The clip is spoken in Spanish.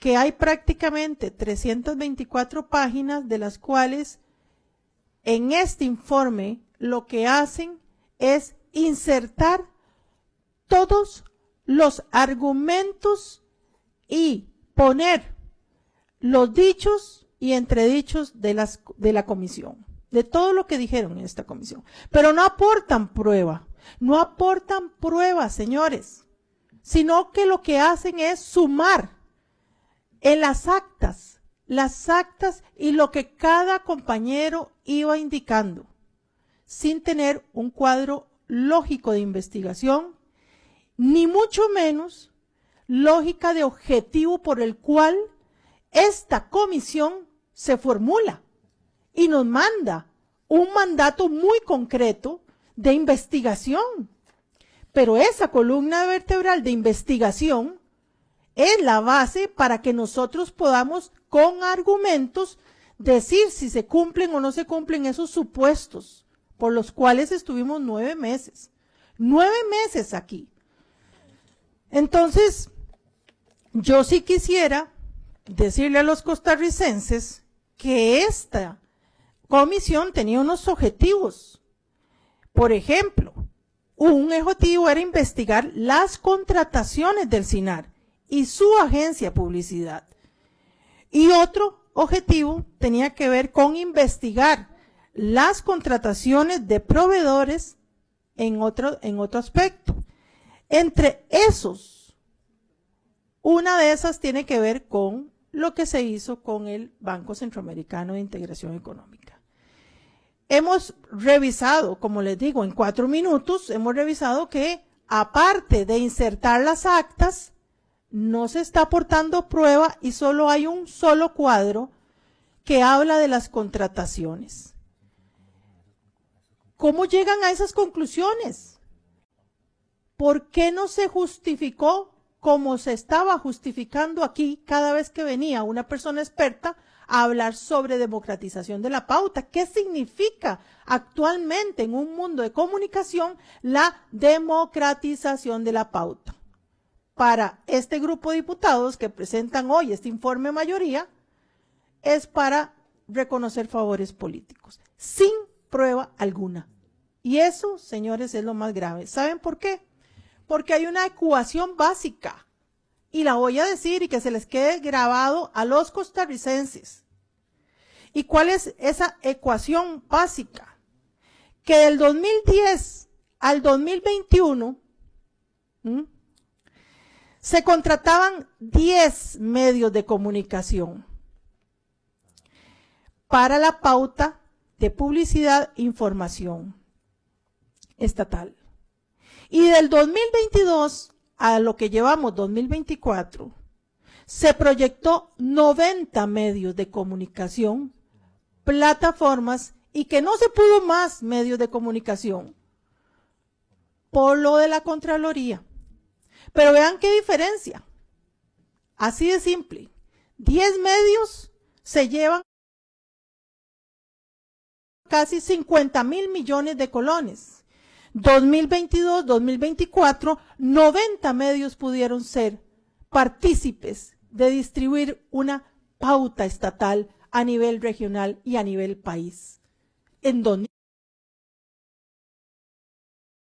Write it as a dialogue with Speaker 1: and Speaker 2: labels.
Speaker 1: que hay prácticamente 324 páginas de las cuales en este informe lo que hacen es insertar todos los argumentos y poner los dichos y entredichos de, las, de la comisión, de todo lo que dijeron en esta comisión. Pero no aportan prueba, no aportan prueba, señores, sino que lo que hacen es sumar en las actas, las actas y lo que cada compañero iba indicando, sin tener un cuadro lógico de investigación, ni mucho menos lógica de objetivo por el cual esta comisión se formula y nos manda un mandato muy concreto de investigación. Pero esa columna vertebral de investigación es la base para que nosotros podamos con argumentos decir si se cumplen o no se cumplen esos supuestos por los cuales estuvimos nueve meses. Nueve meses aquí. Entonces, yo sí quisiera decirle a los costarricenses que esta comisión tenía unos objetivos. Por ejemplo, un objetivo era investigar las contrataciones del SINAR y su agencia publicidad. Y otro objetivo tenía que ver con investigar las contrataciones de proveedores en otro, en otro aspecto. Entre esos, una de esas tiene que ver con lo que se hizo con el Banco Centroamericano de Integración Económica. Hemos revisado, como les digo, en cuatro minutos, hemos revisado que aparte de insertar las actas, no se está aportando prueba y solo hay un solo cuadro que habla de las contrataciones. ¿Cómo llegan a esas conclusiones? ¿Por qué no se justificó como se estaba justificando aquí cada vez que venía una persona experta a hablar sobre democratización de la pauta? ¿Qué significa actualmente en un mundo de comunicación la democratización de la pauta? para este grupo de diputados que presentan hoy este informe mayoría es para reconocer favores políticos, sin prueba alguna. Y eso, señores, es lo más grave. ¿Saben por qué? Porque hay una ecuación básica, y la voy a decir y que se les quede grabado a los costarricenses. ¿Y cuál es esa ecuación básica? Que del 2010 al 2021, se contrataban 10 medios de comunicación para la pauta de publicidad e información estatal. Y del 2022 a lo que llevamos 2024, se proyectó 90 medios de comunicación, plataformas y que no se pudo más medios de comunicación por lo de la Contraloría. Pero vean qué diferencia. Así de simple. Diez medios se llevan casi 50 mil millones de colones. 2022, 2024, 90 medios pudieron ser partícipes de distribuir una pauta estatal a nivel regional y a nivel país, en